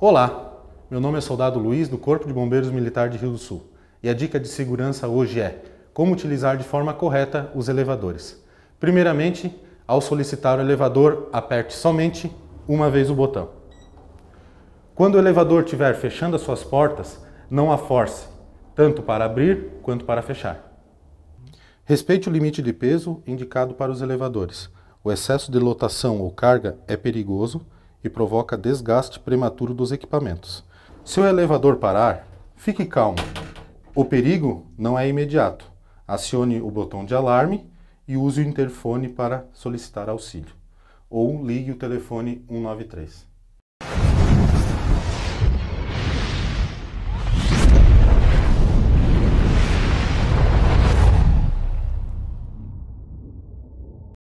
Olá, meu nome é Soldado Luiz, do Corpo de Bombeiros Militar de Rio do Sul, e a dica de segurança hoje é como utilizar de forma correta os elevadores. Primeiramente, ao solicitar o elevador, aperte somente uma vez o botão. Quando o elevador estiver fechando as suas portas, não a force, tanto para abrir quanto para fechar. Respeite o limite de peso indicado para os elevadores. O excesso de lotação ou carga é perigoso e provoca desgaste prematuro dos equipamentos. Se o elevador parar, fique calmo. O perigo não é imediato. Acione o botão de alarme e use o interfone para solicitar auxílio. Ou ligue o telefone 193.